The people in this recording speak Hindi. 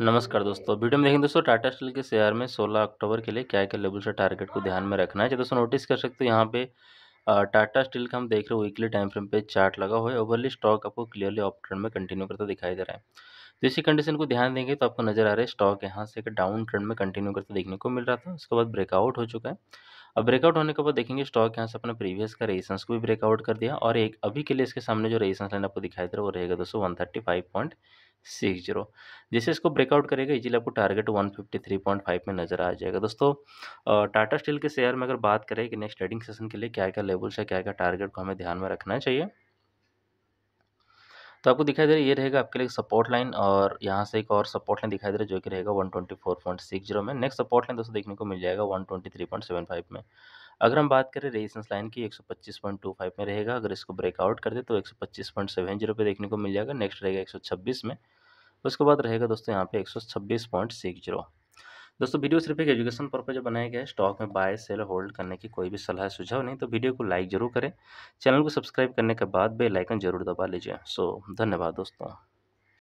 नमस्कार दोस्तों वीडियो में देखेंगे दोस्तों टाटा स्टील के शेयर में 16 अक्टूबर के लिए क्या क्या लेवल से टारगेट को ध्यान में रखना है तो दोस्तों नोटिस कर सकते हो यहाँ पे टाटा स्टील का हम देख रहे हो वीकली टाइम फ्रेम पे चार्ट लगा हुआ है ओवरली स्टॉक आपको क्लियरली ऑफ ट्रेंड में कंटिन्यू करता दिखाई दे रहा है तो इसी कंडीशन को ध्यान देंगे तो आपको नजर आ रहा है स्टॉक यहाँ से डाउन ट्रेंड में कंटिन्यू करते देखने को मिल रहा था उसके बाद ब्रेकआउट हो चुका है अब ब्रेकआउट होने के बाद देखेंगे स्टॉक यहाँ से अपने प्रीवियस का रेजिस्टेंस को भी ब्रेकआउट कर दिया और एक अभी के लिए इसके सामने जो रेजिस्टेंस लाइन आपको दिखाई दे रहा है वो रहेगा दोस्तों one thirty five point six zero जैसे इसको ब्रेकआउट करेगा इजीली आपको target one fifty three point five में नज़र आ जाएगा दोस्तों टाटा स्टील के शेयर में अगर बात करें कि नेक्स्ट ट्रेडिंग सेशन के लिए क्या क्या लेवल्स है क्या क्या टारगेट को हमें ध्यान में रखना चाहिए तो आपको दिखाई दे रहा है ये रहेगा आपके लिए सपोर्ट लाइन और यहाँ से एक और सपोर्ट लाइन दिखाई दे रहा है जो कि रहेगा one twenty four point six zero में नेक्स्ट सपोर्ट लाइन दोस्तों देखने को मिल जाएगा one twenty three point seven five में अगर हम बात करें रेजिस्टेंस लाइन की 125.25 में रहेगा अगर इसको ब्रेकआउट कर दे तो 125.70 पे देखने को मिल जाएगा नेक्स्ट रहेगा 126 में उसके बाद रहेगा दोस्तों यहाँ पे 126.60 दोस्तों वीडियो सिर्फ एक एजुकेशन पर्पज बनाया गया है स्टॉक में बाय सेल होल्ड करने की कोई भी सलाह सुझाव नहीं तो वीडियो को लाइक जरूर करें चैनल को सब्सक्राइब करने के बाद बेल आइकन जरूर दबा लीजिए सो धन्यवाद दोस्तों